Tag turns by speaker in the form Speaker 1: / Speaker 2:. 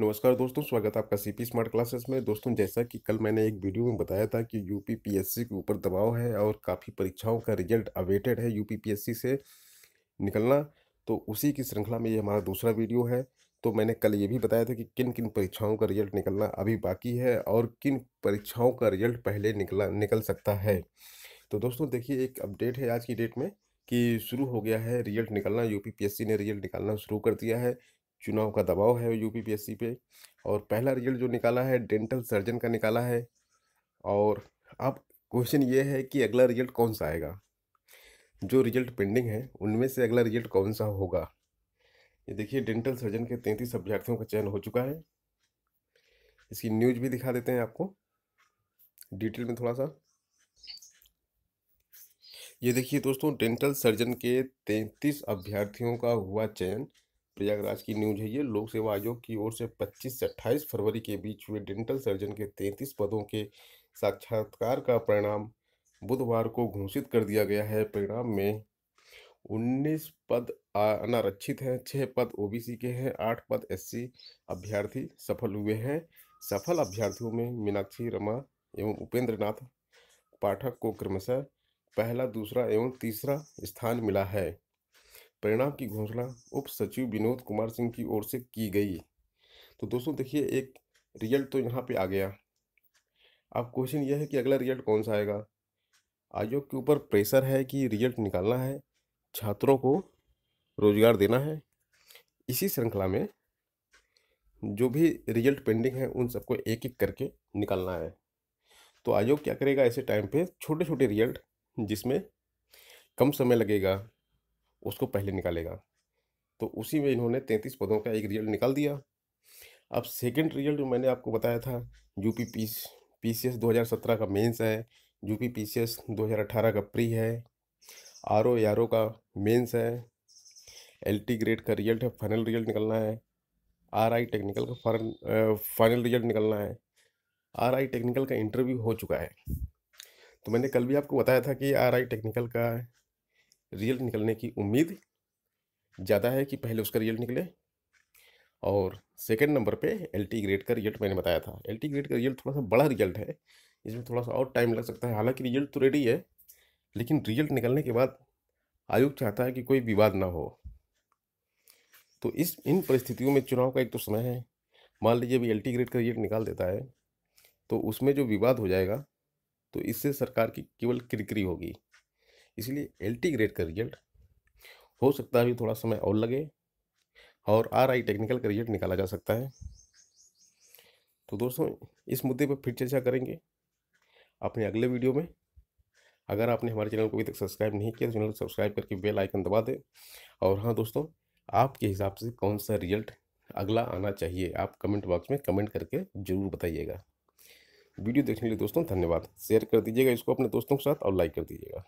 Speaker 1: नमस्कार दोस्तों स्वागत है आपका सीपी स्मार्ट क्लासेस में दोस्तों जैसा कि कल मैंने एक वीडियो में बताया था कि यूपी सी के ऊपर दबाव है और काफ़ी परीक्षाओं का रिजल्ट अवेटेड है यूपी सी से निकलना तो उसी की श्रृंखला में ये हमारा दूसरा वीडियो है तो मैंने कल ये भी बताया था कि किन किन परीक्षाओं का रिजल्ट निकलना अभी बाकी है और किन परीक्षाओं का रिजल्ट पहले निकला निकल सकता है तो दोस्तों देखिए एक अपडेट है आज की डेट में कि शुरू हो गया है रिजल्ट निकलना यूपीपीएससी ने रिजल्ट निकालना शुरू कर दिया है चुनाव का दबाव है यूपीपीएससी पे और पहला रिजल्ट जो निकाला है डेंटल सर्जन का निकाला है और अब क्वेश्चन ये है कि अगला रिजल्ट कौन सा आएगा जो रिजल्ट पेंडिंग है उनमें से अगला रिजल्ट कौन सा होगा ये देखिए डेंटल सर्जन के तैंतीस अभ्यर्थियों का चयन हो चुका है इसकी न्यूज भी दिखा देते हैं आपको डिटेल में थोड़ा सा ये देखिए दोस्तों डेंटल सर्जन के तैंतीस अभ्यर्थियों का हुआ चयन प्रयागराज की न्यूज है ये लोक सेवा आयोग की ओर से 25 से 28 फरवरी के बीच हुए डेंटल सर्जन के 33 पदों के साक्षात्कार का परिणाम बुधवार को घोषित कर दिया गया है परिणाम में 19 पद अनारक्षित हैं 6 पद ओबीसी के हैं 8 पद एससी अभ्यर्थी सफल हुए हैं सफल अभ्यर्थियों में मीनाक्षी रमा एवं उपेंद्र पाठक को क्रमशः पहला दूसरा एवं तीसरा स्थान मिला है परिणाम की घोषणा उप सचिव विनोद कुमार सिंह की ओर से की गई तो दोस्तों देखिए एक रिजल्ट तो यहाँ पे आ गया अब क्वेश्चन यह है कि अगला रिजल्ट कौन सा आएगा आयोग के ऊपर प्रेशर है कि रिजल्ट निकालना है छात्रों को रोजगार देना है इसी श्रृंखला में जो भी रिजल्ट पेंडिंग है उन सबको एक एक करके निकालना है तो आयोग क्या करेगा ऐसे टाइम पे छोटे छोटे रिजल्ट जिसमें कम समय लगेगा उसको पहले निकालेगा तो उसी में इन्होंने तैंतीस पदों का एक रिजल्ट निकाल दिया अब सेकेंड रिजल्ट जो मैंने आपको बताया था UP P P C S दो हज़ार सत्रह का मेंस है यूपी पी सी एस दो हज़ार अठारह का प्री है आर ओ आर ओ का मेंस है एल टी ग्रेड का रिजल्ट है फाइनल रिजल्ट निकलना है आर आई टेक्निकल का फाइनल रिजल्ट निकलना है आर आई टेक्निकल का इंटरव्यू हो चुका है तो मैंने कल भी आपको बताया था कि आर आई टेक्निकल का रिजल्ट निकलने की उम्मीद ज़्यादा है कि पहले उसका रिजल्ट निकले और सेकेंड नंबर पे एल टी ग्रेड का रिजल्ट मैंने बताया था एल टी ग्रेड का रिजल्ट थोड़ा सा बड़ा रिजल्ट है इसमें थोड़ा सा और टाइम लग सकता है हालांकि रिजल्ट तो रेडी है लेकिन रिजल्ट निकलने के बाद आयोग चाहता है कि कोई विवाद ना हो तो इस इन परिस्थितियों में चुनाव का एक तो समय है मान लीजिए अभी एल टी ग्रेड का रिजल्ट निकाल देता है तो उसमें जो विवाद हो जाएगा तो इससे सरकार की केवल किरकिरी होगी इसलिए एल ग्रेड का रिजल्ट हो सकता है अभी थोड़ा समय और लगे और आर आई टेक्निकल का रिजल्ट निकाला जा सकता है तो दोस्तों इस मुद्दे पर फिर चर्चा करेंगे अपने अगले वीडियो में अगर आपने हमारे चैनल को अभी तक सब्सक्राइब नहीं किया तो चैनल को सब्सक्राइब करके बेल आइकन दबा दें और हाँ दोस्तों आपके हिसाब से कौन सा रिजल्ट अगला आना चाहिए आप कमेंट बॉक्स में कमेंट करके ज़रूर बताइएगा वीडियो देखने के लिए दोस्तों धन्यवाद शेयर कर दीजिएगा इसको अपने दोस्तों के साथ और लाइक कर दीजिएगा